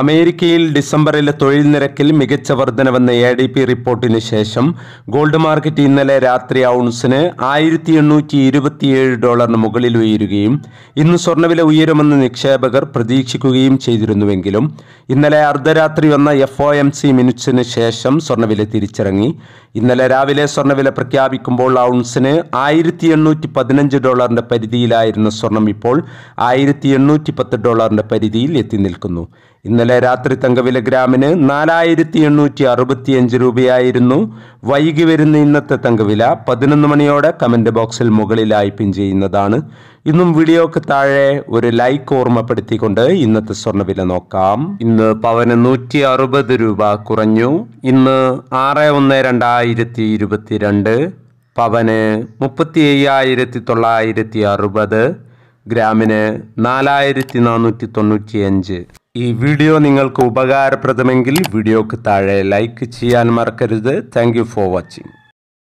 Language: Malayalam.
അമേരിക്കയിൽ ഡിസംബറിലെ തൊഴിൽ നിരക്കിൽ മികച്ച വർധനവെന്ന എ ഡി പി റിപ്പോർട്ടിന് ശേഷം ഗോൾഡ് മാർക്കറ്റ് ഇന്നലെ രാത്രി ഔൺസിന് ആയിരത്തി എണ്ണൂറ്റി ഇരുപത്തിയേഴ് ഡോളറിന് മുകളിൽ ഉയരുകയും ഇന്ന് സ്വർണ്ണവില ഉയരുമെന്ന് നിക്ഷേപകർ പ്രതീക്ഷിക്കുകയും ചെയ്തിരുന്നുവെങ്കിലും ഇന്നലെ അർദ്ധരാത്രി വന്ന എഫ് ഒ എം സി മിനിറ്റ്സിന് ശേഷം സ്വർണ്ണവില തിരിച്ചിറങ്ങി ഇന്നലെ രാവിലെ സ്വർണ്ണവില പ്രഖ്യാപിക്കുമ്പോൾ ഔൺസിന് ആയിരത്തി എണ്ണൂറ്റി പതിനഞ്ച് ഡോളറിന്റെ പരിധിയിലായിരുന്ന സ്വർണം ഇപ്പോൾ ആയിരത്തി എണ്ണൂറ്റി പത്ത് ഡോളറിന്റെ പരിധിയിൽ എത്തി നിൽക്കുന്നു ഇന്നലെ രാത്രി തങ്കവില ഗ്രാമിന് നാലായിരത്തി എണ്ണൂറ്റി അറുപത്തിയഞ്ച് രൂപയായിരുന്നു വൈകി വരുന്ന ഇന്നത്തെ തങ്കവില പതിനൊന്ന് മണിയോടെ കമൻ്റ് ബോക്സിൽ മുകളിലായി പിൻ ചെയ്യുന്നതാണ് ഇന്നും വീഡിയോക്ക് താഴെ ഒരു ലൈക്ക് ഓർമ്മപ്പെടുത്തിക്കൊണ്ട് ഇന്നത്തെ സ്വർണ്ണവില നോക്കാം ഇന്ന് പവന് നൂറ്റി അറുപത് രൂപ കുറഞ്ഞു ഇന്ന് ആറ് ഒന്ന് രണ്ടായിരത്തി ഇരുപത്തിരണ്ട് പവന് മുപ്പത്തി അയ്യായിരത്തി തൊള്ളായിരത്തി അറുപത് ഗ്രാമിന് നാലായിരത്തി നാനൂറ്റി തൊണ്ണൂറ്റി അഞ്ച് ഈ വീഡിയോ നിങ്ങൾക്ക് ഉപകാരപ്രദമെങ്കിൽ വീഡിയോക്ക് താഴെ ലൈക്ക് ചെയ്യാൻ മറക്കരുത് താങ്ക് ഫോർ വാച്ചിങ്